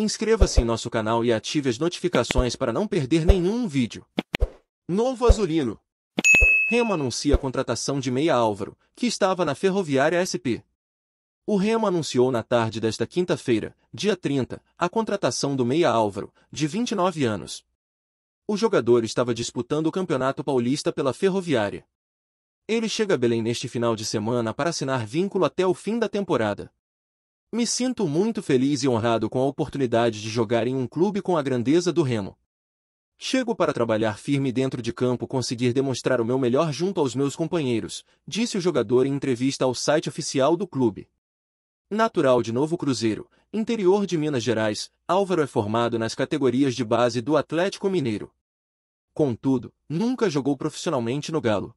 Inscreva-se em nosso canal e ative as notificações para não perder nenhum vídeo. Novo Azulino Remo anuncia a contratação de Meia Álvaro, que estava na Ferroviária SP. O Remo anunciou na tarde desta quinta-feira, dia 30, a contratação do Meia Álvaro, de 29 anos. O jogador estava disputando o Campeonato Paulista pela Ferroviária. Ele chega a Belém neste final de semana para assinar vínculo até o fim da temporada. Me sinto muito feliz e honrado com a oportunidade de jogar em um clube com a grandeza do Remo. Chego para trabalhar firme dentro de campo conseguir demonstrar o meu melhor junto aos meus companheiros, disse o jogador em entrevista ao site oficial do clube. Natural de Novo Cruzeiro, interior de Minas Gerais, Álvaro é formado nas categorias de base do Atlético Mineiro. Contudo, nunca jogou profissionalmente no Galo.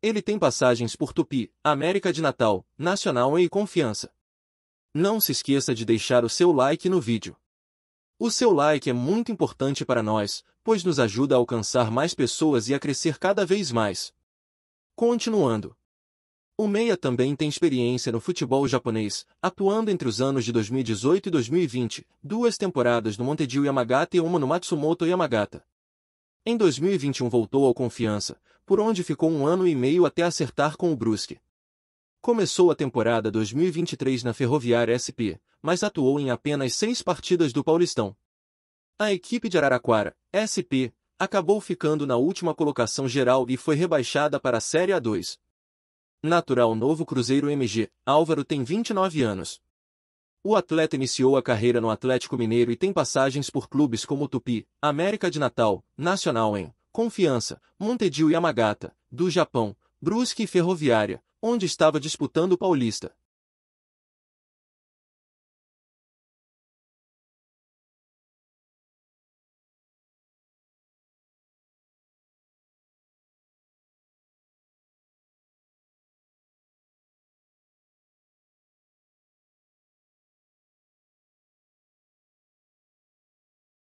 Ele tem passagens por Tupi, América de Natal, Nacional e Confiança. Não se esqueça de deixar o seu like no vídeo. O seu like é muito importante para nós, pois nos ajuda a alcançar mais pessoas e a crescer cada vez mais. Continuando. O Meia também tem experiência no futebol japonês, atuando entre os anos de 2018 e 2020, duas temporadas no Montedio Yamagata e uma no Matsumoto Yamagata. Em 2021 voltou ao Confiança, por onde ficou um ano e meio até acertar com o Brusque. Começou a temporada 2023 na Ferroviária SP, mas atuou em apenas seis partidas do Paulistão. A equipe de Araraquara, SP, acabou ficando na última colocação geral e foi rebaixada para a Série A2. Natural Novo Cruzeiro MG, Álvaro tem 29 anos. O atleta iniciou a carreira no Atlético Mineiro e tem passagens por clubes como Tupi, América de Natal, Nacional em Confiança, Montedio e Amagata, do Japão, Brusque e Ferroviária, onde estava disputando o Paulista.